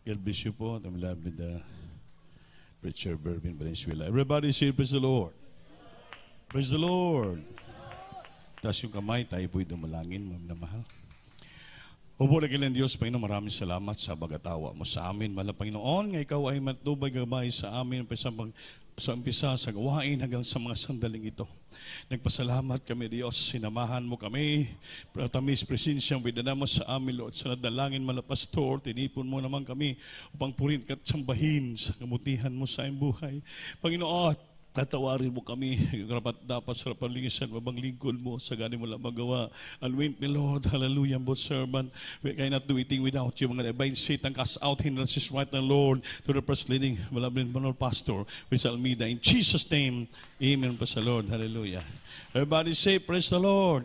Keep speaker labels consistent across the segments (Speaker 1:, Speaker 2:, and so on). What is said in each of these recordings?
Speaker 1: God bless you po. I'm love with the preacher Berwin Valenzuela. Everybody say, praise the Lord. Praise the Lord. Taas yung kamay, tayo po'y dumalangin, mam na mahal. Upo na kilang Diyos, Panginoon, maraming salamat sa bagatawa mo sa amin. Mahal Panginoon, nga ikaw ay matubay gabay sa amin, pagsang sa umpisa sa gawain hanggang sa mga sandaling ito. Nagpasalamat kami, Diyos. Sinamahan mo kami. Pratamis presensya ang bidanama sa amin, Lord. Sa nadalangin man pastor, tinipon mo naman kami upang purin ka sa kamutihan mo sa aming buhay. Panginoon, Tatawarin mo kami, dapat dapat sa palingisan, mabang lingkod mo, sa gani mo lang magawa. And wait me, Lord, hallelujah, both servant, we cannot do anything without you. Mga divine Satan, cast out hindrances right now, Lord, to the first leading, malabin manol pastor, with Almeida. In Jesus' name, Amen pa sa Lord. Hallelujah. Everybody say, praise the Lord.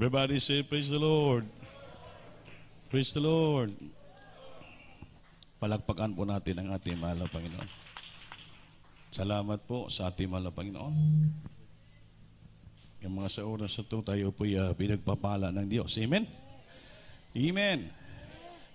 Speaker 1: Everybody say, Praise the Lord. Praise the Lord. Palagpakan po natin ang ating mahal na Panginoon. Salamat po sa ating mahal na Panginoon. Yung mga sa oras na ito, tayo po uh, ah, pinagpapala ng Diyos. Amen? Amen.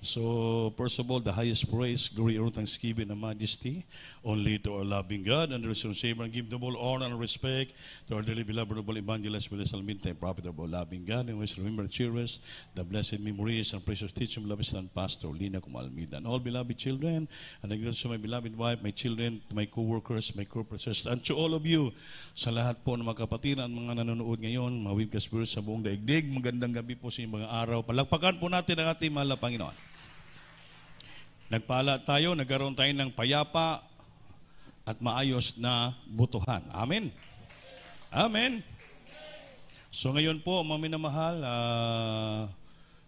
Speaker 1: So, first of all, the highest praise, glory, honor, thanksgiving, and majesty only to our loving God and the Savior, and give the all honor and respect to our dearly beloved noble evangelist, Willis Alminta, and prophet of our loving God, and always remember, cherish the blessed memories and precious teaching, beloved son, Pastor Lina Kumalmida, and all beloved children, and I to my beloved wife, my children, my co-workers, my co-professors, and to all of you, sa lahat po ng mga kapatid at mga nanonood ngayon, mga webcast viewers sa buong daigdig, magandang gabi po sa inyong mga araw. Palakpakan po natin ang ating mahal na Panginoon. Nagpala tayo, nagkaroon tayo ng payapa at maayos na butuhan. Amen. Amen. So ngayon po, mga minamahal, uh,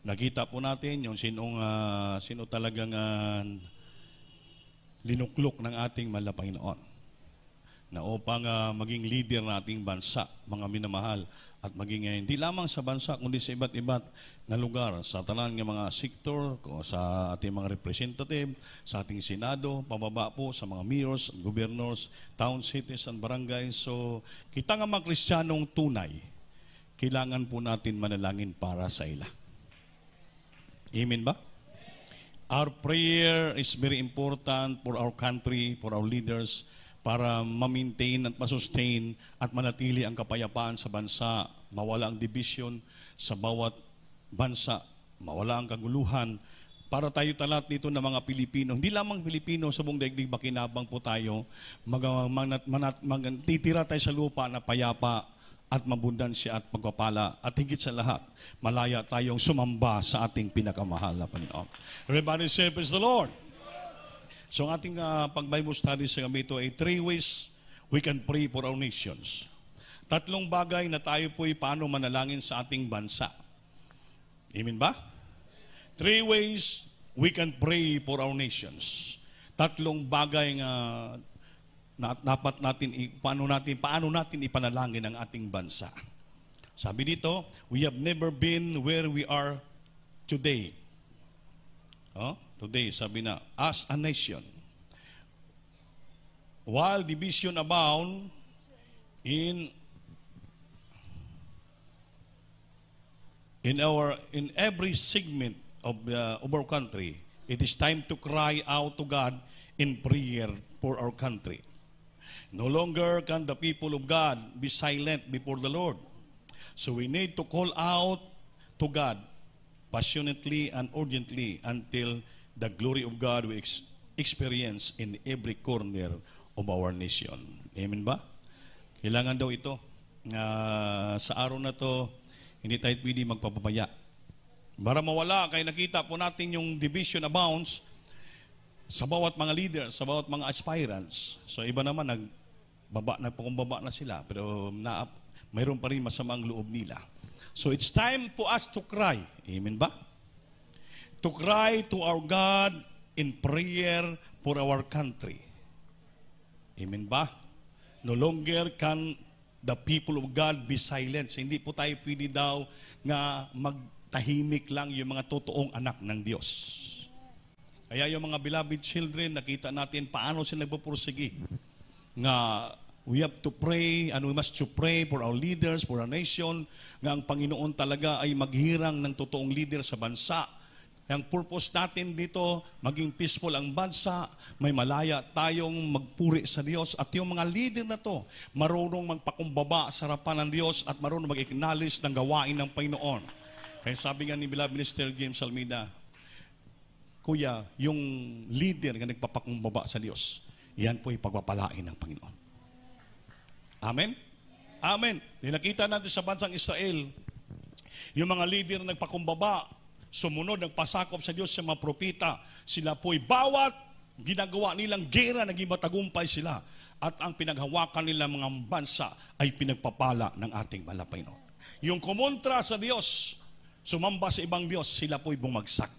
Speaker 1: nakita po natin yung sinong, uh, sino talagang uh, linuklok ng ating malapanginoon na upang uh, maging leader ng ating bansa, mga minamahal at maging eh, hindi lamang sa bansa kundi sa iba't iba't na lugar sa tanan ng mga sektor ko sa ating mga representative sa ating senado pababa po sa mga mayors governors town cities and barangays so kita nga mga Kristiyanong tunay kailangan po natin manalangin para sa ila Amen ba? Our prayer is very important for our country, for our leaders, para ma-maintain at ma-sustain at manatili ang kapayapaan sa bansa, mawala ang division sa bawat bansa, mawala ang kaguluhan, para tayo talat dito ng mga Pilipino. Hindi lamang Pilipino, sa buong daigdig makinabang po tayo, mag, manat, titira tayo sa lupa na payapa at mabundansya at pagpapala at higit sa lahat, malaya tayong sumamba sa ating pinakamahal na Panginoon. Everybody say, praise the Lord! So ang ating uh, pag-Bible study sa gabi ito ay three ways we can pray for our nations. Tatlong bagay na tayo po'y paano manalangin sa ating bansa. Amen ba? Three ways we can pray for our nations. Tatlong bagay nga na, dapat natin paano natin paano natin ipanalangin ang ating bansa. Sabi dito, we have never been where we are today Oh, today, sabi na, as a nation, while division abound in in our in every segment of, uh, of our country, it is time to cry out to God in prayer for our country. No longer can the people of God be silent before the Lord. So we need to call out to God passionately and urgently until the glory of God we ex experience in every corner of our nation. Amen ba? Kailangan daw ito. Uh, sa araw na to, hindi tayo pwede magpapabaya. Para mawala, kaya nakita po natin yung division abounds sa bawat mga leader, sa bawat mga aspirants. So iba naman, nag baba na, kung baba na sila, pero na, mayroon pa rin masamang loob nila. So it's time for us to cry. Amen ba? To cry to our God in prayer for our country. Amen ba? No longer can the people of God be silent. Hindi po tayo pwede daw nga magtahimik lang yung mga totoong anak ng Diyos. Kaya yung mga beloved children, nakita natin paano sila nagpupursige nga We have to pray and we must to pray for our leaders, for our nation, na ang Panginoon talaga ay maghirang ng totoong leader sa bansa. Ang purpose natin dito, maging peaceful ang bansa, may malaya tayong magpuri sa Diyos. At yung mga leader na to, marunong magpakumbaba sa harapan ng Diyos at marunong mag-acknowledge ng gawain ng Panginoon. Kaya sabi nga ni Beloved Minister James Almeida, Kuya, yung leader na nagpapakumbaba sa Diyos, yan po ay pagpapalain ng Panginoon. Amen? Amen. Dinakita natin sa bansang Israel, yung mga leader na nagpakumbaba, sumunod, nagpasakop sa Diyos sa mga propita, sila po'y bawat ginagawa nilang gera, naging matagumpay sila. At ang pinaghawakan nila mga bansa ay pinagpapala ng ating malapaynon. Yung kumontra sa Diyos, sumamba sa ibang Diyos, sila po'y bumagsak.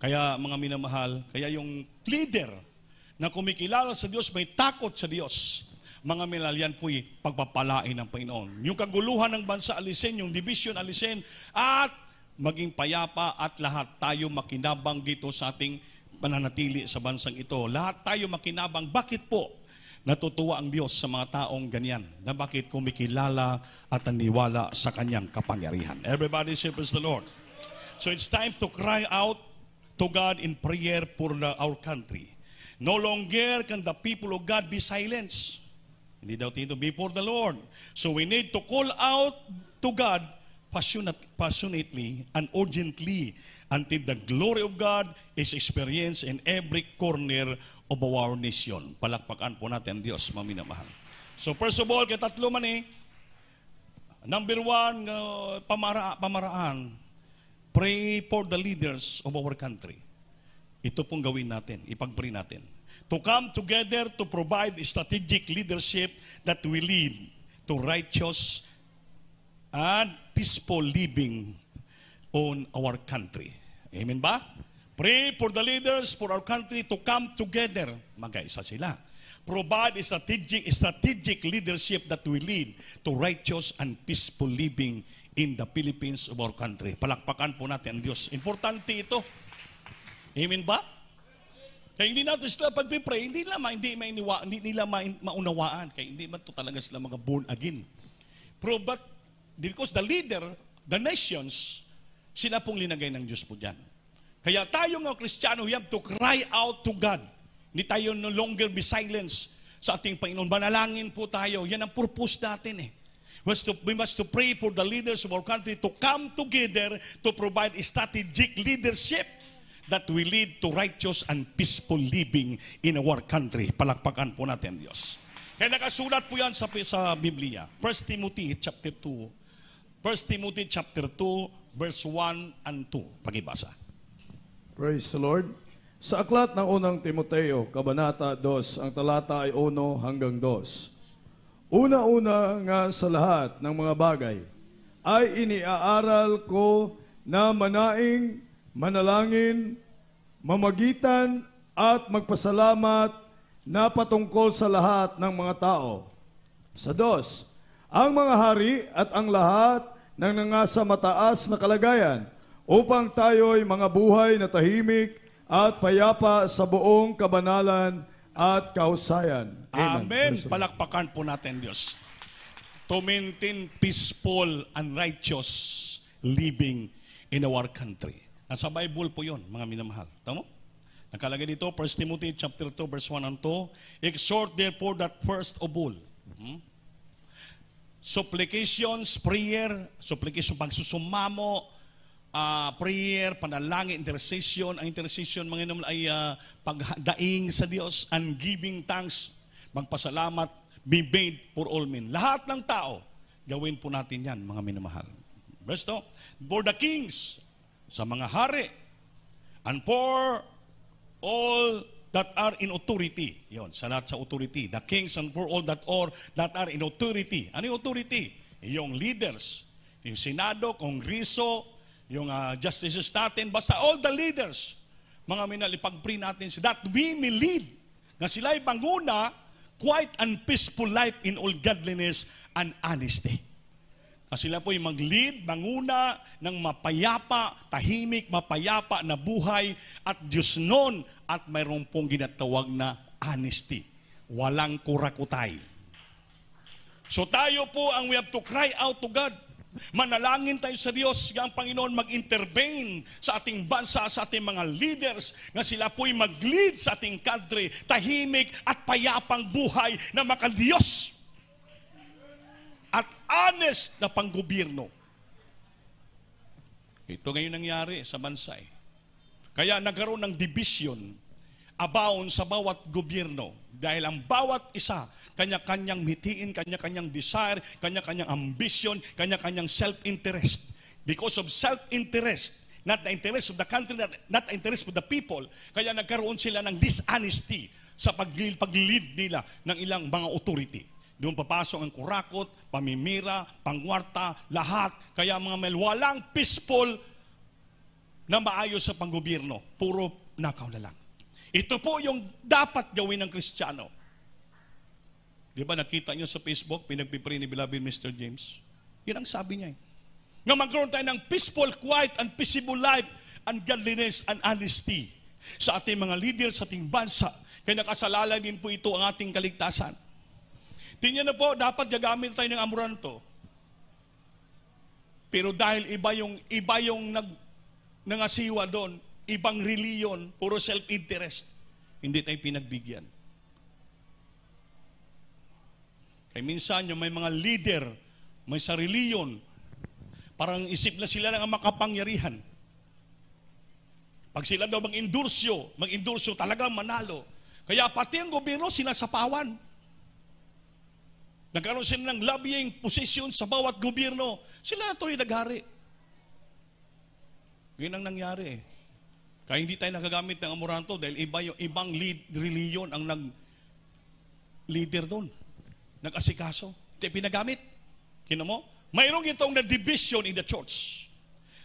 Speaker 1: Kaya mga minamahal, kaya yung leader na kumikilala sa Diyos, may takot sa Diyos, mga milal, yan po'y pagpapalain ng Panginoon. Yung kaguluhan ng bansa alisin, yung division alisin, at maging payapa at lahat tayo makinabang dito sa ating pananatili sa bansang ito. Lahat tayo makinabang. Bakit po? Natutuwa ang Diyos sa mga taong ganyan na bakit kumikilala at aniwala sa kanyang kapangyarihan. Everybody serves the Lord. So it's time to cry out to God in prayer for the, our country. No longer can the people of God be silenced. Hindi daw dito, before the Lord. So we need to call out to God passionate, passionately and urgently until the glory of God is experienced in every corner of our nation. Palakpakan po natin ang Diyos, maminamahal. So first of all, kay tatlo man eh, number one, uh, pamara, pamaraan, pray for the leaders of our country. Ito pong gawin natin, ipag-pray natin to come together to provide strategic leadership that will lead to righteous and peaceful living on our country. Amen ba? Pray for the leaders for our country to come together. Mag-isa sila. Provide strategic, strategic leadership that will lead to righteous and peaceful living in the Philippines of our country. Palakpakan po natin ang Diyos. Importante ito. Amen ba? Kaya hindi natin sila pagpipray, hindi nila, hindi, mainiwa, hindi nila maunawaan. Kaya hindi man to talaga sila mga born again. Pero but, because the leader, the nations, sila pong linagay ng Diyos po dyan. Kaya tayo nga Kristiyano, we have to cry out to God. Hindi tayo no longer be silenced sa ating Panginoon. Manalangin po tayo. Yan ang purpose natin eh. Was to, we must to pray for the leaders of our country to come together to provide strategic leadership that will lead to righteous and peaceful living in our country. Palakpakan po natin, Diyos. Kaya nakasulat po yan sa, sa Biblia. 1 Timothy chapter 2. 1 Timothy chapter 2, verse 1 and 2. Pagibasa.
Speaker 2: Praise the Lord. Sa aklat ng unang Timoteo, Kabanata 2, ang talata ay 1 hanggang 2. Una-una nga sa lahat ng mga bagay, ay iniaaral ko na manaing manalangin, mamagitan at magpasalamat na patungkol sa lahat ng mga tao. Sa dos, ang mga hari at ang lahat ng nangasa mataas na kalagayan upang tayo'y mga buhay na tahimik at payapa sa buong kabanalan at kausayan. Amen. Amen. Palakpakan
Speaker 1: po natin Diyos. To maintain peaceful and righteous living in our country. Nasa Bible po yon, mga minamahal. Tama? Nakalagay dito, 1 Timothy chapter 2, verse 1 and 2, Exhort therefore that first of all, hmm? supplications, prayer, supplication, pagsusumamo, uh, prayer, panalangin, intercession. Ang intercession, mga naman, ay uh, pagdaing sa Diyos and giving thanks, magpasalamat, be made for all men. Lahat ng tao, gawin po natin yan, mga minamahal. Verse 2, For the kings sa mga hari, and for all that are in authority. Yon, sa lahat sa authority. The kings and for all that are, that are in authority. Ano yung authority? Yung leaders, yung Senado, Kongreso, yung uh, justices natin, basta all the leaders, mga minalipag-pray natin, that we may lead, na sila'y banguna, quiet and peaceful life in all godliness and honesty sila po'y mag-lead, manguna ng mapayapa, tahimik, mapayapa na buhay at Diyos noon at mayroon pong ginatawag na honesty. Walang kurakutay. So tayo po ang we have to cry out to God. Manalangin tayo sa Diyos ang Panginoon mag-intervene sa ating bansa, sa ating mga leaders, nga sila po'y mag-lead sa ating country, tahimik at payapang buhay na makadiyos. Diyos at honest na panggobyerno. Ito ngayon nangyari sa bansa eh. Kaya nagkaroon ng division abaon sa bawat gobyerno dahil ang bawat isa, kanya-kanyang mitiin, kanya-kanyang desire, kanya-kanyang ambition, kanya-kanyang self-interest. Because of self-interest, not the interest of the country, not, not the interest of the people, kaya nagkaroon sila ng dishonesty sa pag-lead nila ng ilang mga authority. Doon papasok ang kurakot, pamimira, pangwarta, lahat. Kaya mga mel, walang peaceful na maayos sa panggobyerno. Puro nakaw na lang. Ito po yung dapat gawin ng Kristiyano. Di ba nakita nyo sa Facebook, pinagpipray ni Bilabin Mr. James? Yan ang sabi niya eh. Nga magkaroon tayo ng peaceful, quiet, and peaceful life, and godliness, and honesty sa ating mga leader, sa ating bansa. Kaya nakasalalay din po ito ang ating kaligtasan. Tingnan na po, dapat gagamit tayo ng amuranto. Pero dahil iba yung, iba yung nag, nangasiwa doon, ibang reliyon, puro self-interest, hindi tayo pinagbigyan. Kaya minsan yung may mga leader, may sa reliyon, parang isip na sila lang ang makapangyarihan. Pag sila daw mag-endursyo, mag-endursyo talaga manalo. Kaya pati ang gobyerno sinasapawan. Nagkaroon sila ng lobbying position sa bawat gobyerno. Sila ito yung naghari. Yun ang nangyari eh. Kaya hindi tayo nagagamit ng amoranto dahil iba yung, ibang lead, religion ang nag leader doon. Nag-asikaso. Hindi pinagamit. Kino mo? Mayroong itong na division in the church.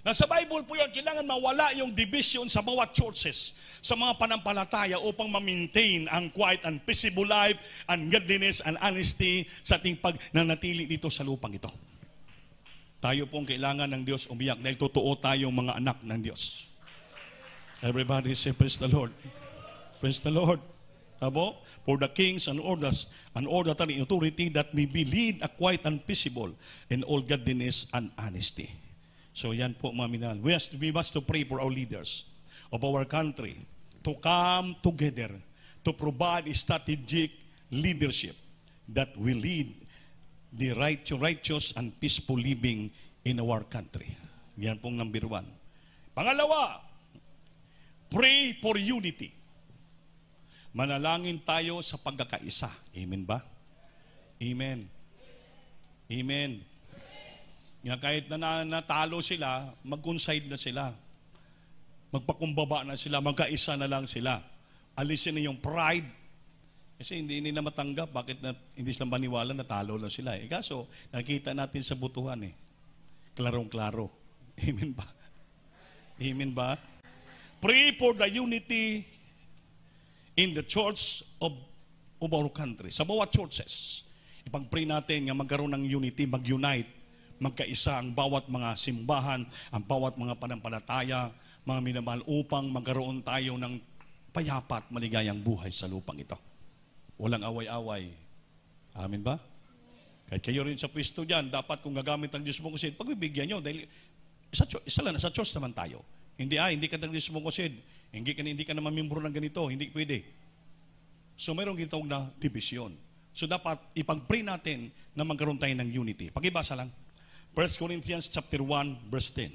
Speaker 1: Nasa Bible po yun, kailangan mawala yung division sa bawat churches, sa mga panampalataya upang ma-maintain ang quiet and peaceable life, and godliness and honesty sa ating pagnanatili dito sa lupang ito. Tayo pong kailangan ng Diyos umiyak dahil totoo tayong mga anak ng Diyos. Everybody say, Praise the Lord. Praise the Lord. Abo? For the kings and orders, and order and authority that may be lead a quiet and peaceable in all godliness and honesty. So yan po mga minahal. We, has to, we must to pray for our leaders of our country to come together to provide strategic leadership that will lead the right to righteous and peaceful living in our country. Yan pong number one. Pangalawa, pray for unity. Manalangin tayo sa pagkakaisa. Amen ba? Amen. Amen. Nga kahit na natalo sila, mag conside na sila. Magpakumbaba na sila, magkaisa na lang sila. Alisin na yung pride. Kasi hindi nila matanggap, bakit na, hindi sila maniwala, natalo na sila. Eh kaso, nakita natin sa butuhan eh. Klarong-klaro. Amen ba? Amen ba? Pray for the unity in the church of, of our country. Sa mga churches. Ipag-pray natin nga magkaroon ng unity, mag-unite magkaisa ang bawat mga simbahan, ang bawat mga panampalataya, mga minamahal upang magkaroon tayo ng payapa at maligayang buhay sa lupang ito. Walang away-away. Amin ba? Kahit kayo rin sa pwesto dyan, dapat kung gagamit ang Diyos mong kusin, pagbibigyan nyo, dahil isa, isa lang, sa Diyos naman tayo. Hindi ah, hindi ka ng Diyos mong kusin, hindi ka, hindi ka naman membro ng ganito, hindi pwede. So mayroong ginatawag na division. So dapat ipag-pray natin na magkaroon tayo ng unity. Pakibasa lang. 1 Corinthians chapter 1 verse
Speaker 2: 10.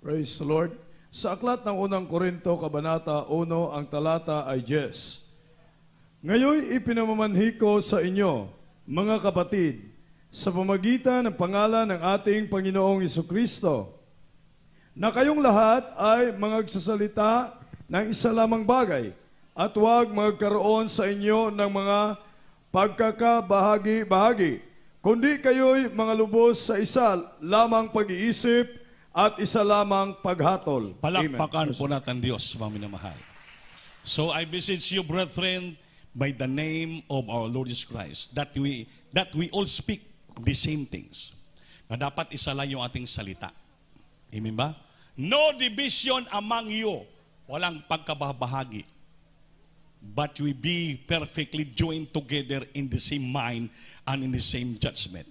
Speaker 2: Praise the Lord. Sa aklat ng unang Korinto, Kabanata 1, ang talata ay Yes. Ngayon ipinamamanhi ko sa inyo, mga kapatid, sa pamagitan ng pangalan ng ating Panginoong Kristo, na kayong lahat ay magsasalita ng isa lamang bagay at huwag magkaroon sa inyo ng mga pagkakabahagi-bahagi kundi kayo'y mga lubos sa isa lamang pag-iisip at isa lamang paghatol. Palakpakan Amen. po
Speaker 1: natin Diyos, mga minamahal. So I beseech you, brethren, by the name of our Lord Jesus Christ, that we, that we all speak the same things. Na dapat isa lang yung ating salita. Amen ba? No division among you. Walang pagkababahagi but we be perfectly joined together in the same mind and in the same judgment.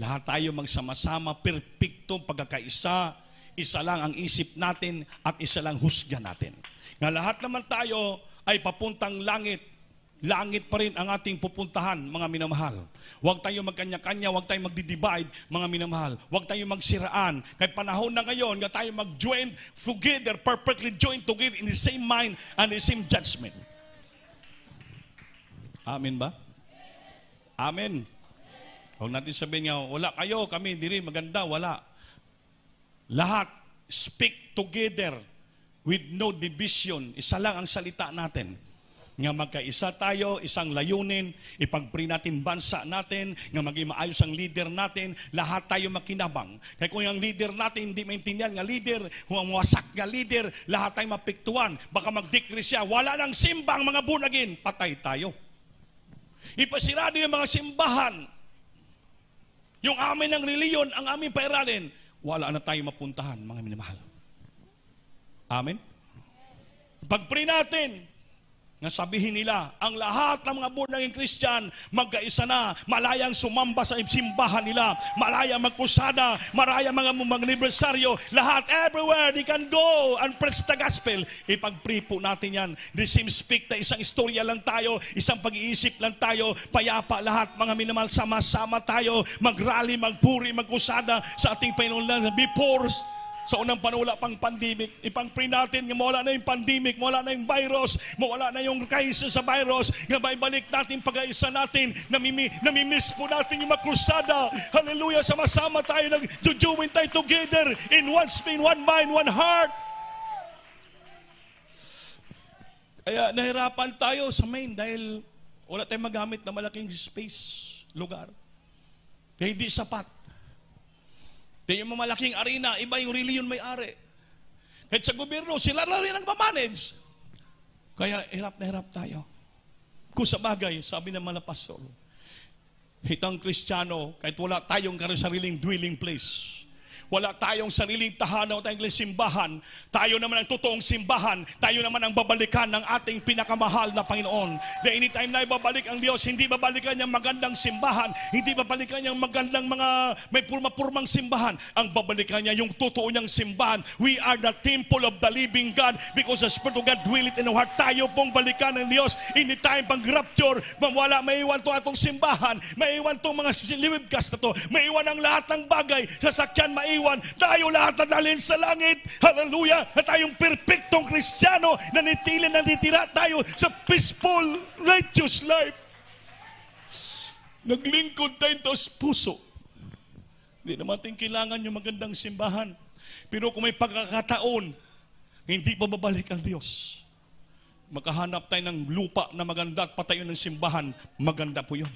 Speaker 1: Lahat tayo magsama-sama, perfectong pagkakaisa, isa lang ang isip natin at isa lang husga natin. Nga lahat naman tayo ay papuntang langit. Langit pa rin ang ating pupuntahan, mga minamahal. Huwag tayo magkanya-kanya, huwag tayo magdi-divide, mga minamahal. Huwag tayo magsiraan. Kay panahon na ngayon, nga tayo mag-join together, perfectly joined together in the same mind and the same judgment. Amen ba? Amen. Huwag natin sabihin nga, wala kayo, kami, diri, maganda, wala. Lahat, speak together with no division. Isa lang ang salita natin nga magkaisa tayo, isang layunin, ipagpri natin bansa natin, nga maging maayos ang leader natin, lahat tayo makinabang. Kaya kung yung leader natin hindi maintindihan nga leader, humawasak nga leader, lahat tayo mapiktuan, baka mag-decrease siya, wala nang simbang mga bunagin, patay tayo. Ipasirado yung mga simbahan. Yung amin ng reliyon, ang amin pairalin, wala na tayo mapuntahan, mga minamahal. Amen? Pag-pray natin, na sabihin nila, ang lahat ng mga born Christian, magkaisa na, malayang sumamba sa simbahan nila, malaya magkusada, maraya mga mag magnibersaryo, lahat, everywhere they can go and preach the gospel. Ipagpripo natin yan. The same speak na isang istorya lang tayo, isang pag-iisip lang tayo, payapa lahat, mga minamal, sama-sama tayo, magrally, magpuri, magkusada sa ating Panginoon lang. Before sa unang panula pang pandemic, ipang-pray natin nga mawala na yung pandemic, mawala na yung virus, mawala na yung kaiso sa virus, nga balik natin pag-aisa natin, namimi, namimiss po natin yung makrusada. Hallelujah, sama-sama tayo, nag join tayo together in one spin, one mind, one heart. Kaya nahirapan tayo sa main dahil wala tayong magamit na malaking space, lugar. Kaya hindi sapat. Di yung malaking arena, iba yung reliyon may-ari. Kahit sa gobyerno, sila na rin ang mamanage. Kaya hirap na hirap tayo. Kung sa bagay, sabi ng mga pastor, hitang kristyano, kahit wala tayong sariling dwelling place, wala tayong sariling tahanan o tayong simbahan. Tayo naman ang totoong simbahan. Tayo naman ang babalikan ng ating pinakamahal na Panginoon. The anytime na ibabalik ang Diyos, hindi babalikan niyang magandang simbahan. Hindi babalikan niyang magandang mga may purma-purmang simbahan. Ang babalikan niya yung totoo niyang simbahan. We are the temple of the living God because the Spirit of God will it in our heart. Tayo pong balikan ng Diyos. Anytime pang rapture, wala maiwan to atong simbahan. Maiwan to mga liwibgas na to. Maiwan ang lahat ng bagay. Sasakyan, may maiwan. Tayo lahat nadalhin sa langit. Hallelujah. At tayong perfectong
Speaker 3: kristyano na nitili natitira tayo sa peaceful, righteous life. Naglingkod tayo sa puso. Hindi naman tayong
Speaker 1: kailangan yung magandang simbahan. Pero kung may pagkakataon, hindi pa babalik ang Diyos. Magkahanap tayo ng lupa na maganda at patayo ng simbahan, maganda po yun.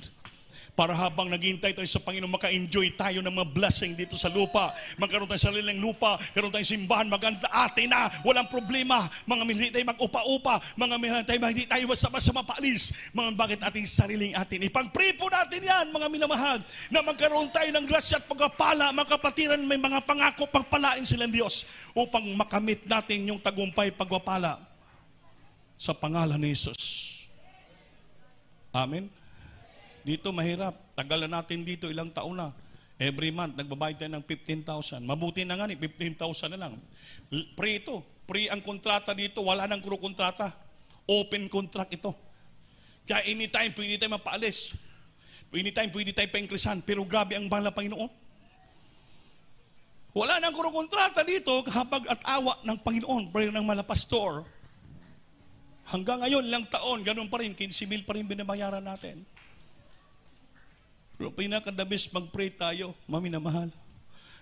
Speaker 1: Para habang naghihintay tayo sa Panginoon, maka-enjoy tayo ng mga blessing dito sa lupa. Magkaroon tayo sa sariling lupa, karoon tayong simbahan, maganda atin na, walang problema. Mga hindi tayo mag-upa-upa, mga tayo, hindi tayo basta sa mapalis. Mga bakit ating sariling atin. Ipagpripo natin yan, mga minamahal, na magkaroon tayo ng grasya at pagpapala, mga kapatiran, may mga pangako, pagpalain sila ng Diyos upang makamit natin yung tagumpay pagpapala sa pangalan ni Jesus. Amen? Dito mahirap. Tagal na natin dito, ilang taon na. Every month, nagbabayad tayo ng 15,000. Mabuti na nga ni, 15,000 na lang. Pre ito. Pre ang kontrata dito, wala nang kuro kontrata. Open contract ito. Kaya anytime, pwede tayo mapaalis. Anytime, pwede tayo paingkrisan. Pero grabe ang bala Panginoon. Wala nang kuro kontrata dito kapag at awa ng Panginoon, prayer ng mga pastor. Hanggang ngayon, lang taon, ganun pa rin, 15,000 pa rin binabayaran natin. Pero pinakadabis mag-pray tayo, Mami na mahal,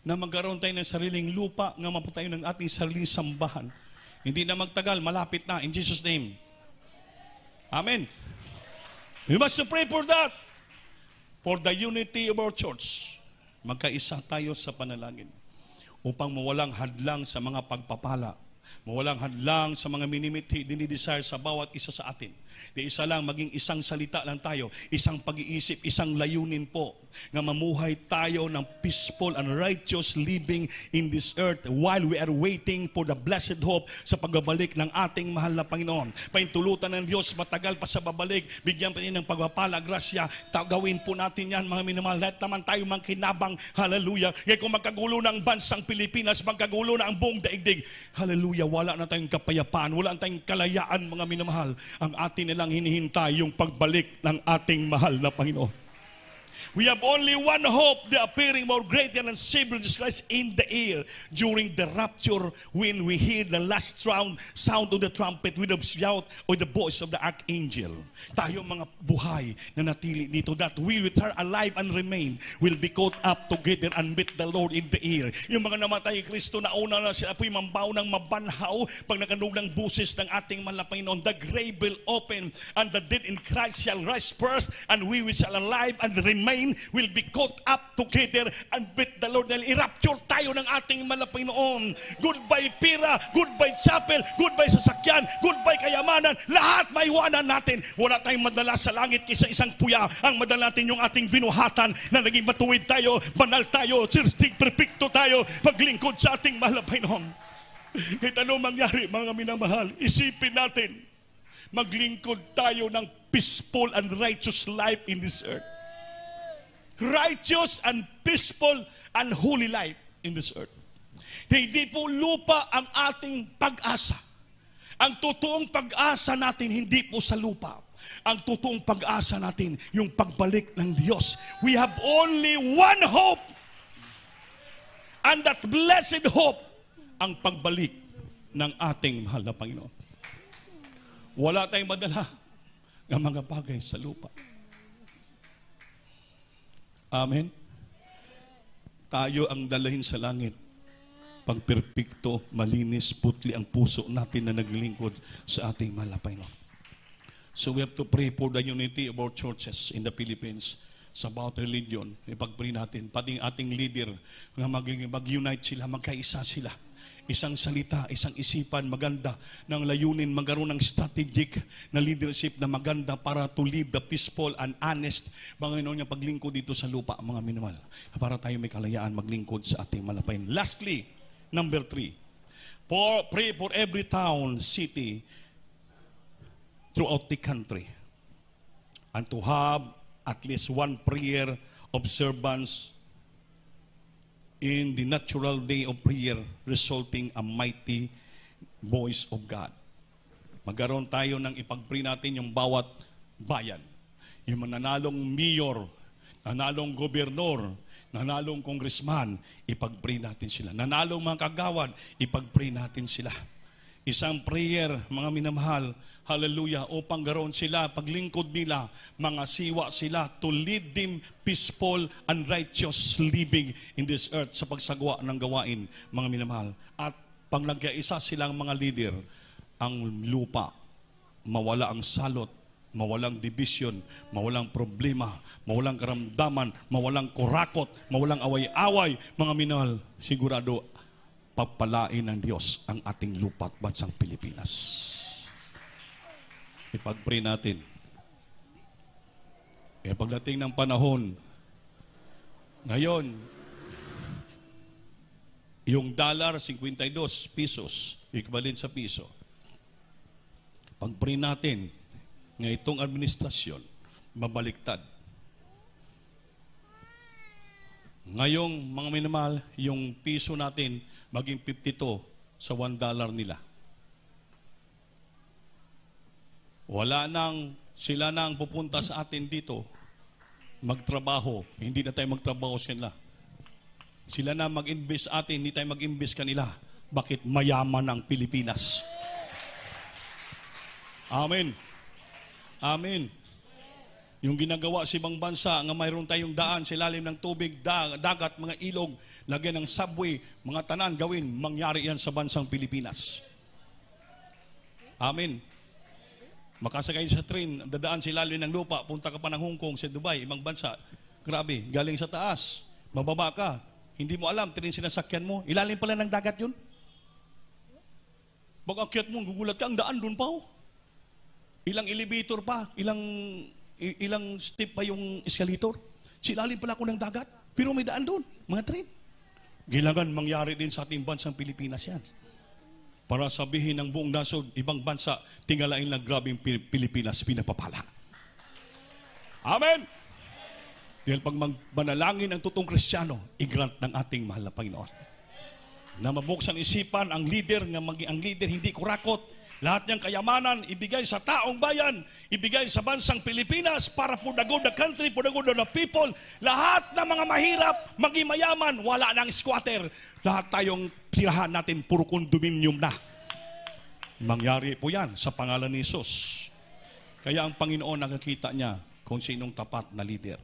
Speaker 1: na magkaroon tayo ng sariling lupa nga maputayo ng ating sariling sambahan. Hindi na magtagal, malapit na. In Jesus' name. Amen. We must pray for that. For the unity of our church. Magkaisa tayo sa panalangin upang mawalang hadlang sa mga pagpapala Mawalang hadlang sa mga minimiti, dinidesire sa bawat isa sa atin. Di isa lang, maging isang salita lang tayo, isang pag-iisip, isang layunin po na mamuhay tayo ng peaceful and righteous living in this earth while we are waiting for the blessed hope sa pagbabalik ng ating mahal na Panginoon. Paintulutan ng Diyos matagal pa sa babalik, bigyan pa niya ng pagpapala, grasya, gawin po natin yan mga minamahal. Lahat naman tayo mangkinabang, hallelujah. Kaya kung magkagulo ng bansang Pilipinas, magkagulo na ang buong daigdig, hallelujah Hallelujah, wala na tayong kapayapaan, wala na tayong kalayaan mga minamahal. Ang atin nilang hinihintay yung pagbalik ng ating mahal na Panginoon. We have only one hope, the appearing more great and Savior Jesus Christ in the air during the rapture when we hear the last round, sound of the trumpet with the shout or the voice of the archangel. Tayo mga buhay na natili dito that we return alive and remain will be caught up together and meet the Lord in the air. Yung mga namatay Kristo na una na sila po'y mambaw ng mabanhaw pag nakanog ng buses ng ating malapay noon. The grave will open and the dead in Christ shall rise first and we which are alive and remain slain will be caught up together and with the Lord. Dahil i-rapture tayo ng ating malapinoon. Goodbye pira, goodbye chapel, goodbye sasakyan, goodbye kayamanan. Lahat may iwanan natin. Wala tayong madala sa langit kaysa isang puya. Ang madala natin yung ating binuhatan na naging matuwid tayo, banal tayo, sirstig, perfecto tayo, paglingkod sa ating malapinoon. Kahit ano mangyari, mga minamahal, isipin natin, maglingkod tayo ng peaceful and righteous life in this earth righteous and peaceful and holy life in this earth. Hindi po lupa ang ating pag-asa. Ang totoong pag-asa natin hindi po sa lupa. Ang totoong pag-asa natin, yung pagbalik ng Diyos. We have only one hope. And that blessed hope, ang pagbalik ng ating mahal na Panginoon. Wala tayong madala ng mga bagay sa lupa. Amen? Tayo ang dalahin sa langit. Pagperpekto, malinis, putli ang puso natin na naglingkod sa ating malapay. No? So we have to pray for the unity of our churches in the Philippines sa bawat religion. Ipag-pray natin, pati ating leader na maging mag-unite sila, magkaisa sila isang salita, isang isipan maganda ng layunin magkaroon ng strategic na leadership na maganda para to live the peaceful and honest Panginoon niya paglingkod dito sa lupa mga minimal para tayo may kalayaan maglingkod sa ating malapain. Lastly, number three, for, pray for every town, city throughout the country and to have at least one prayer observance in the natural day of prayer resulting a mighty voice of God. Magkaroon tayo ng ipag-pray natin yung bawat bayan. Yung nanalong mayor, nanalong gobernur, nanalong congressman, ipag-pray natin sila. Nanalong mga kagawad, ipag-pray natin sila. Isang prayer, mga minamahal, Hallelujah. Upang garoon sila, paglingkod nila, mga siwa sila to lead them peaceful and righteous living in this earth sa pagsagawa ng gawain, mga minamahal. At pang isa silang mga leader, ang lupa, mawala ang salot, mawalang division, mawalang problema, mawalang karamdaman, mawalang kurakot, mawalang away-away, mga minahal, sigurado pagpalain ng Diyos ang ating lupa at bansang Pilipinas. Ipag-pray natin. Kaya pagdating ng panahon, ngayon, yung dollar, 52 pesos, equivalent sa piso. Pag-pray natin na itong administrasyon, mabaliktad. Ngayong, mga minimal, yung piso natin maging 52 sa 1 dollar nila. Wala nang sila na pupunta sa atin dito magtrabaho. Hindi na tayo magtrabaho sila. Sila na mag-invest atin, hindi tayo mag-invest kanila. Bakit mayaman ang Pilipinas? Amen. Amen. Yung ginagawa sa ibang bansa, nga mayroon tayong daan sa ilalim ng tubig, dagat, mga ilog, lagyan ng subway, mga tanan, gawin, mangyari yan sa bansang Pilipinas. Amen. Makasakay sa train, dadaan si ilalim ng lupa, punta ka pa ng Hong Kong, sa Dubai, ibang bansa. Grabe, galing sa taas, mababa ka. Hindi mo alam, train sinasakyan mo. Ilalim pala ng dagat yun. Pag akyat mo, gugulat ka, ang daan doon pa oh. Ilang elevator pa, ilang ilang step pa yung escalator. Silalim pala ako ng dagat, pero may daan doon, mga train. Kailangan mangyari din sa ating bansang Pilipinas yan para sabihin ng buong nasod, ibang bansa, tingalain lang grabe yung Pilipinas, pinapapala. Amen! Dahil pag manalangin ang totoong kristyano, igrant ng ating mahal na Panginoon. Na mabuksan isipan ang leader, nga maging ang leader hindi kurakot, lahat niyang kayamanan, ibigay sa taong bayan, ibigay sa bansang Pilipinas para for the good the country, for the good of the people. Lahat ng mga mahirap, maging mayaman, wala nang squatter. Lahat tayong tirahan natin, puro kondominium na. Mangyari po yan sa pangalan ni Jesus. Kaya ang Panginoon nakakita niya kung sinong tapat na leader.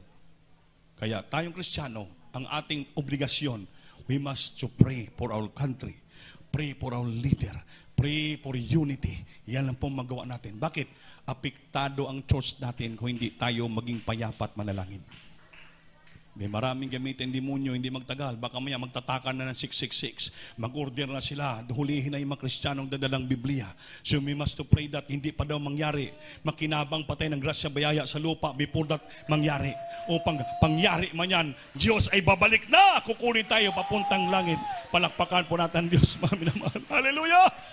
Speaker 1: Kaya tayong Kristiyano, ang ating obligasyon, we must to pray for our country, pray for our leader, Pray for unity. Yan lang pong magawa natin. Bakit? Apektado ang church natin kung hindi tayo maging payapat manalangin. May maraming gamitin demonyo, hindi magtagal. Baka maya magtataka na ng 666. Mag-order na sila. Hulihin na yung mga kristyanong dadalang Biblia. So we must to pray that hindi pa daw mangyari. Makinabang patay ng grasya bayaya sa lupa before that mangyari. O pang, pangyari man yan, Diyos ay babalik na! Kukunin tayo papuntang langit. Palakpakan po natin Diyos, mami naman.
Speaker 3: Hallelujah!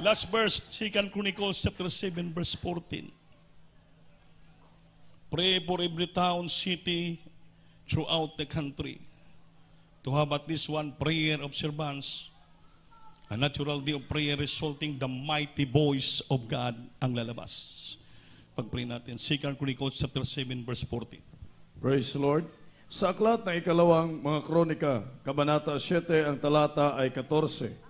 Speaker 1: Last verse, 2 Chronicles chapter 7, verse 14. Pray for every town, city, throughout the country to have at least one prayer observance. A natural day of prayer resulting the mighty voice of God ang lalabas. Pag-pray natin, 2 Chronicles chapter
Speaker 2: 7, verse 14. Praise the Lord. Sa aklat na ikalawang mga kronika, Kabanata 7, ang talata ay 14.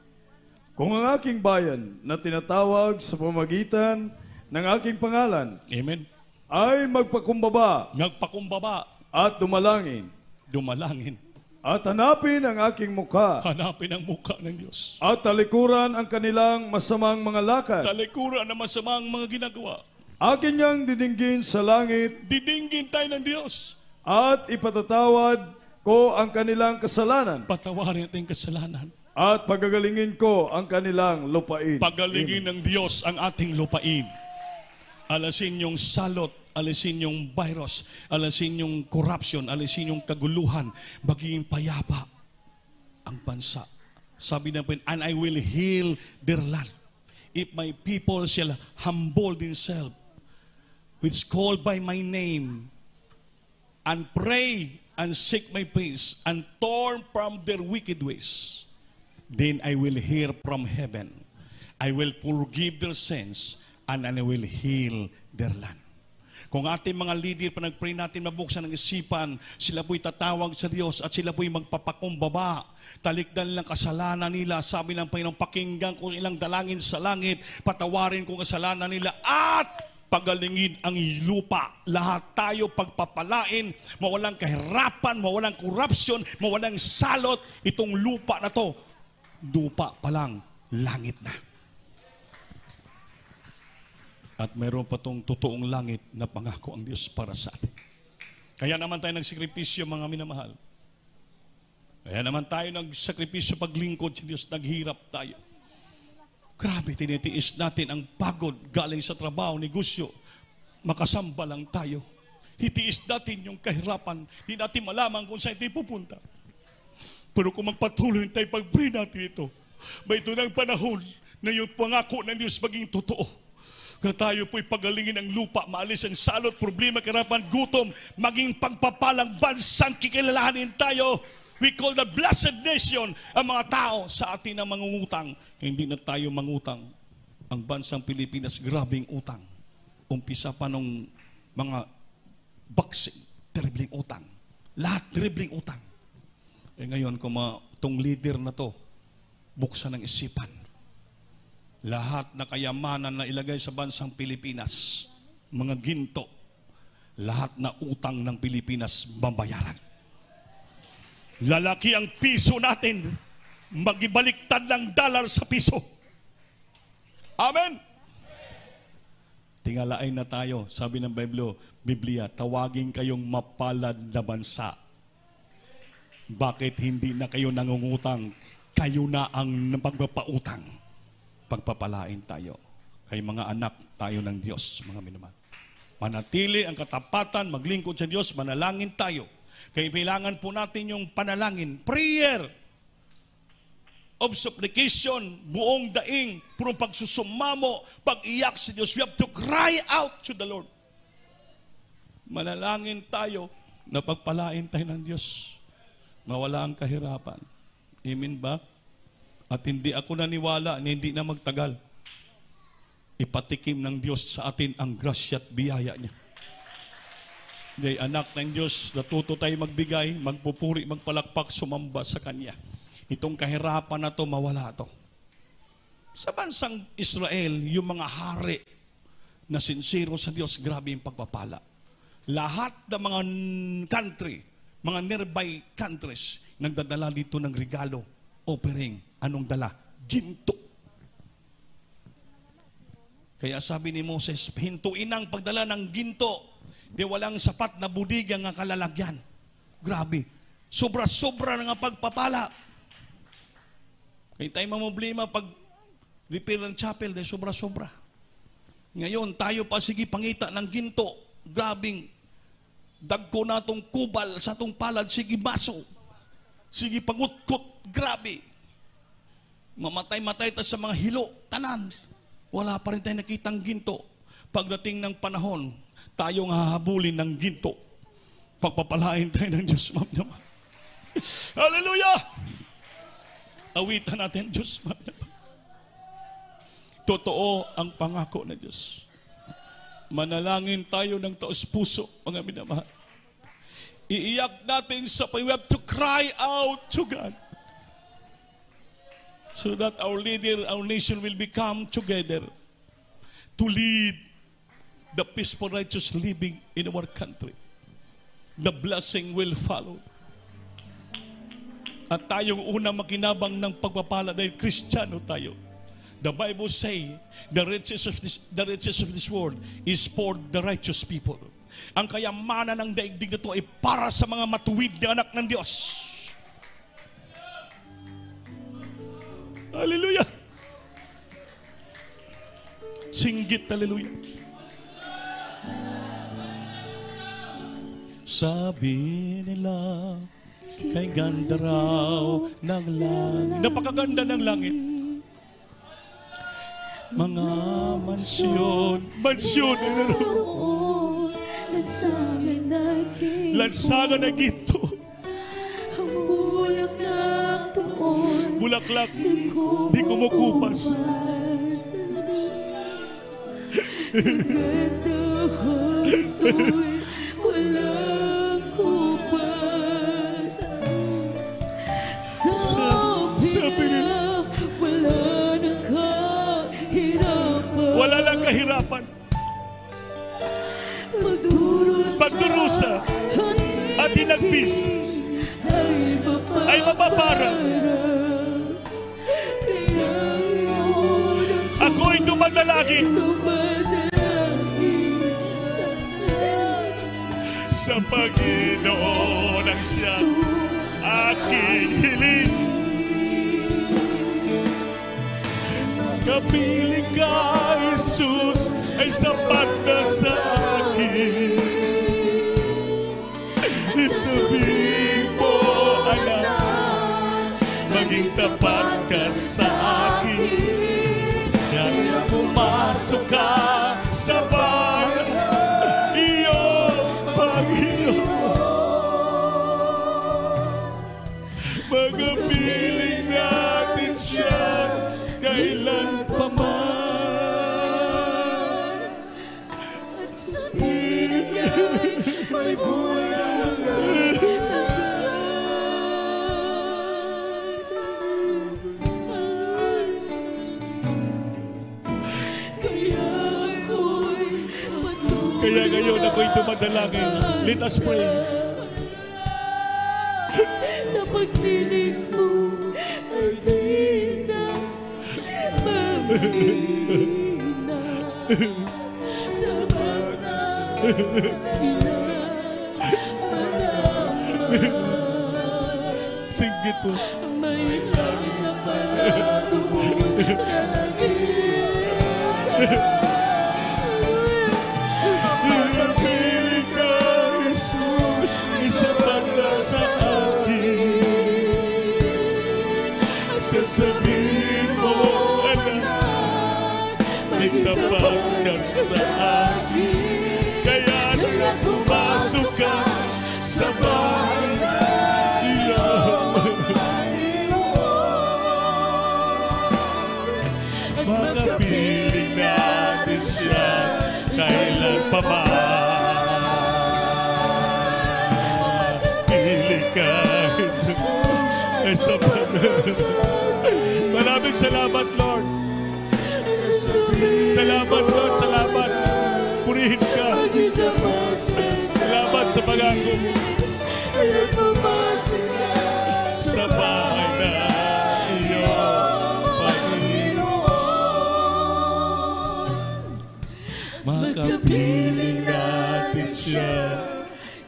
Speaker 2: Kung ang aking bayan na tinatawag sa pamagitan ng aking pangalan Amen. ay magpakumbaba magpakumbaba at dumalangin dumalangin. at hanapin ang aking mukha Hanapin ang muka ng Diyos. at talikuran ang kanilang masamang mga lakad,
Speaker 1: Talikuran ang masamang mga ginagawa.
Speaker 2: akin niyang didinggin sa langit Didinggin tayo ng Diyos. at ipatatawad ko ang kanilang kasalanan Patawarin natin ang kasalanan at pagagalingin ko ang kanilang lupain. Pagalingin
Speaker 1: ng Diyos ang ating lupain. Alasin yung salot, alisin yung virus, alisin yung corruption, alisin yung kaguluhan, magiging payapa ang bansa. Sabi na po, and I will heal their land. If my people shall humble themselves, which called by my name, and pray and seek my face, and turn from their wicked ways, then I will hear from heaven. I will forgive their sins and I will heal their land. Kung ating mga leader, pa nagpray natin mabuksan ang isipan, sila po'y tatawag sa Diyos at sila po'y magpapakumbaba. Talikdan lang kasalanan nila. Sabi ng Panginoon, pakinggan ko ilang dalangin sa langit, patawarin ko kasalanan nila at pagalingin ang lupa. Lahat tayo pagpapalain, mawalang kahirapan, mawalang korupsyon, mawalang salot itong lupa na to dupa pa lang, langit na. At mayroon pa tong totoong langit na pangako ang Diyos para sa atin. Kaya naman tayo nagsakripisyo, mga minamahal. Kaya naman tayo nagsakripisyo paglingkod sa Diyos, naghirap tayo. Grabe, tinitiis natin ang pagod galing sa trabaho, negosyo. Makasamba lang tayo. Hitiis natin yung kahirapan. Hindi natin malaman kung saan ito pupunta. Pero kung magpatuloy tayo pag-pray natin ito, may tunang panahon na yung pangako ng Diyos maging totoo. Na tayo po'y pagalingin ang lupa, maalis ang salot, problema, karapan, gutom, maging pagpapalang bansang kikilalahanin tayo. We call the blessed nation ang mga tao sa atin na mangungutang. Hindi na tayo mangutang. Ang bansang Pilipinas, grabing utang. Umpisa pa nung mga boxing, terribling utang. Lahat terribling utang. Eh ngayon, kung itong leader na to, buksan ang isipan. Lahat na kayamanan na ilagay sa bansang Pilipinas, mga ginto, lahat na utang ng Pilipinas, babayaran. Lalaki ang piso natin, magibaliktad ng dollar sa piso. Amen? Tingalain na tayo, sabi ng Biblo, Biblia, tawagin kayong mapalad na bansa bakit hindi na kayo nangungutang? Kayo na ang pagpapautang. Pagpapalain tayo. Kay mga anak tayo ng Diyos, mga minamahal. Manatili ang katapatan, maglingkod sa Diyos, manalangin tayo. Kaya kailangan po natin yung panalangin, prayer of supplication, buong daing, puro pagsusumamo, pag-iyak sa Diyos. We have to cry out to the Lord. Manalangin tayo na pagpalain tayo ng Diyos mawala ang kahirapan. Amen ba? At hindi ako naniwala na hindi na magtagal. Ipatikim ng Diyos sa atin ang grasya at biyaya niya. Ngay anak ng Diyos, natuto tayo magbigay, magpupuri, magpalakpak, sumamba sa Kanya. Itong kahirapan na to, mawala to. Sa bansang Israel, yung mga hari na sinsiro sa Diyos, grabe yung pagpapala. Lahat ng mga country, mga nearby countries, nagdadala dito ng regalo, offering. Anong dala? Ginto. Kaya sabi ni Moses, hintuin ang pagdala ng ginto. Di walang sapat na budiga nga kalalagyan. Grabe. Sobra-sobra nga pagpapala. Kaya tayo problema pag repair ng chapel, dahil sobra-sobra. Ngayon, tayo pa sige pangita ng ginto. Grabing Dagko na tong kubal sa tong palad, sige maso Sige pangutkot, grabe. Mamatay-matay ta sa mga hilo, tanan. Wala pa rin tayo nakitang ginto. Pagdating ng panahon, tayo tayong hahabulin ng ginto. Pagpapalain tayo ng Diyos, ma'am naman. Hallelujah! Awitan natin, Diyos, ma'am naman. Totoo ang pangako ng Diyos. Manalangin tayo ng taos puso, mga minamahal. Iiyak natin sa we have to cry out to God so that our leader, our nation will become together to lead the peaceful righteous living in our country. The blessing will follow. At tayong una makinabang ng pagpapala dahil Kristiyano tayo. The Bible say, the riches of this, the riches of this world is for the righteous people. Ang kayamanan ng daigdig nito ay para sa mga matuwid na anak ng Diyos. Hallelujah! Singgit, hallelujah! Sabi nila, kay ganda raw
Speaker 3: ng langit. Napakaganda ng langit mga mansyon. Mansyon. Ano? Lansangan na ginto. Ang bulaklak tuon. Bulaklak. Di kumukupas. Ganda ko parusa ah, at tinagpis ay mapaparang. Ako'y dumadalagi sa Panginoon ng siya aking hiling. Kapiling ka, Jesus, ay sa sabe, e a minha fumaça o manalangin. Let us pray. Sa pagpiling mo, ay di na mahina. Sa Singgit po. May langit na pala, tumulit na lagi. sabihin mo, anak, nagtapag ka sa akin. Kaya nang pumasok ka sa bahay mga piling natin siya kailan pa sa, sa Maraming salamat, Lord. Salamat, Lord. Salamat. Purihin ka. Salamat sa pag-anggo mo. Sa bahay na iyo, Panginoon. Makapiling natin siya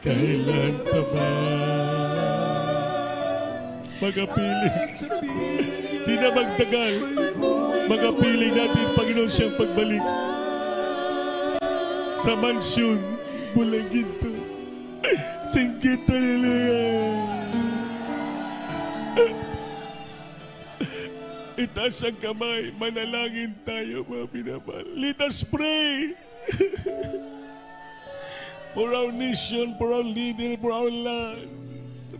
Speaker 3: kailan pa ba? Magapiling sa piling. Di na magdagal. Mga piling natin, Panginoon, siyang pagbalik. Sa mansyon, bulang ginto. Singgit, hallelujah. Itaas ang kamay, manalangin tayo mga pinabal. Let us pray for our nation, for our leader, for our land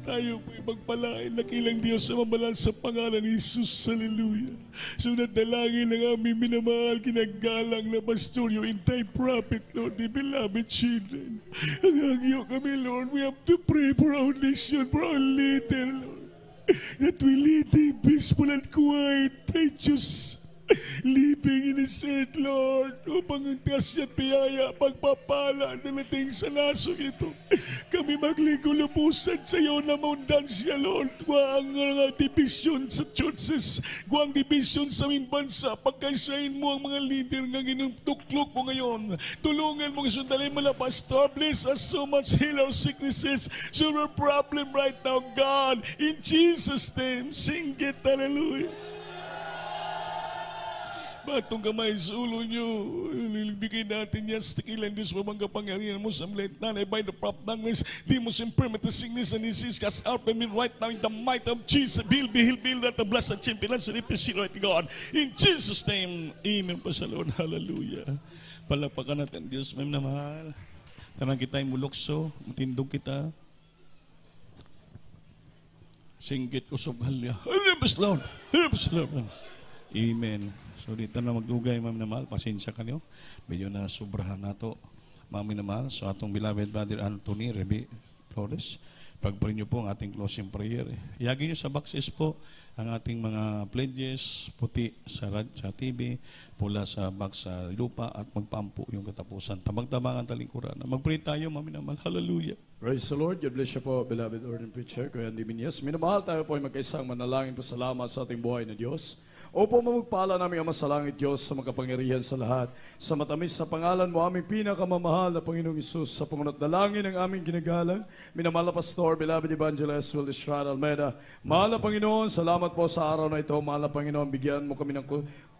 Speaker 3: tayo po'y magpalain na kilang Diyos sa mabalan sa pangalan ni Jesus. Hallelujah. Sunod na langin ng aming minamahal, ginagalang na pastor, yung entire prophet, Lord, the beloved children. Ang agyo kami, Lord, we have to pray for our nation, for our leader, Lord, that we lead a peaceful and quiet, righteous, Living in His earth, Lord, upang ang grasya at biyaya pagpapala na nating sa lasong ito. Kami magligulubusan sa iyo na maundansya, Lord. Huwag ang mga division sa churches, huwag division sa aming bansa. Pagkaisahin mo ang mga leader ng inutuklok mo ngayon. Tulungan mo kasi mo na, Pastor. Please, as so much heal our sicknesses, so our problem right now, God. In Jesus' name, sing it, hallelujah. Batong kamay sa ulo nyo. Lilibigay natin yan sa takilang Diyos mo mga pangyarihan mo sa mlet nanay by the prop darkness. Demons, impermanent, sickness, and disease cast out from me right now in the might of Jesus. Bill,
Speaker 1: be healed, be healed at the blessed and champion and represent right God. In Jesus' name, Amen po sa Lord. Hallelujah. Palapakan natin Diyos, ma'am na mahal. Tanang kita mulokso, matindog kita. Singgit ko sa balya. Hallelujah, Lord. Hallelujah, Lord. Amen. So dito na magdugay, ma'am na Pasensya kanyo. Medyo na sobrahan na to, ma'am na mahal. So atong beloved brother Anthony Rebe Flores. Pagpray niyo po ang ating closing prayer. Yagi niyo sa boxes po ang ating mga pledges, puti sa, rad, sa TV, pula sa box sa lupa at magpampo yung katapusan. Tamang-tamang ang talingkuran. Magpray tayo, ma'am na mahal.
Speaker 2: Hallelujah. Praise the Lord. God bless you po, beloved ordained preacher, Kuya Andy Minyes. Minamahal tayo po ay magkaisang manalangin salamat sa ating buhay na Diyos. Opo, mamagpala namin Ama sa Langit Diyos sa magkapangyarihan sa lahat. Sa matamis na pangalan mo, aming pinakamamahal na Panginoong Isus, sa pangunat na langin ang aming ginagalang, minamala Pastor, beloved Evangelist Will Estrada Almeida. Mahal na Panginoon, salamat po sa araw na ito. Mahal na Panginoon, bigyan mo kami ng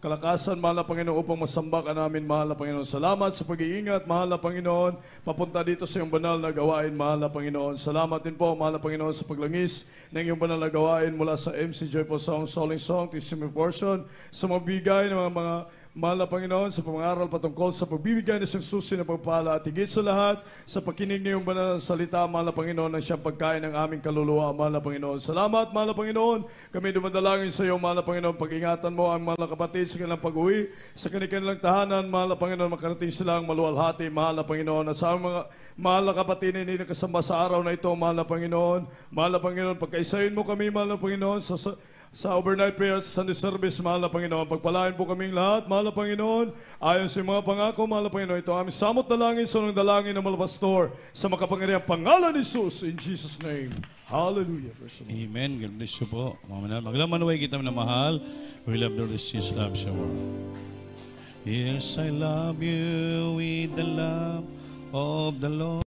Speaker 2: kalakasan, mahal na Panginoon, upang masamba ka namin, mahal na Panginoon. Salamat sa pag-iingat, mahal na Panginoon. Papunta dito sa iyong banal na gawain, mahal na Panginoon. Salamat din po, mahal na Panginoon, sa paglangis ng iyong banal na gawain mula sa MC Joyful Song, Soling Song, Tissimi Worship, sitwasyon sa mabigay ng mga, mga mahal na Panginoon sa pangaral patungkol sa pagbibigay ng siyang susi na pagpala at higit sa lahat sa pakinig niyong banal na salita, mahal na Panginoon, ang siyang pagkain ng aming kaluluwa, mahal na Panginoon. Salamat, mahal na Panginoon. Kami dumadalangin sa iyo, mahal na Panginoon. Pag-ingatan mo ang mahal na kapatid sa kanilang pag-uwi, sa kanilang tahanan, mahal na Panginoon, makarating sila ang maluwalhati, mahal na Panginoon. At sa mga mahal na kapatid na kasama sa araw na ito, mahal na Panginoon. Mahal na Panginoon, pagkaisayin mo kami, mahal na Panginoon, sa, sa sa overnight prayer sa Sunday service, mahal na Panginoon, pagpalain po kaming lahat, mahal na Panginoon, ayon sa mga pangako, mahal na Panginoon, ito aming samot na langin, sunong dalangin ng mga pastor, sa makapangyarihan pangalan ni Jesus, in Jesus' name. Hallelujah. Amen. God bless you po. Mamanal. Maglamanuway kita na mahal. We love the Lord. Jesus loves you.
Speaker 1: Yes, I love you with the love of the Lord.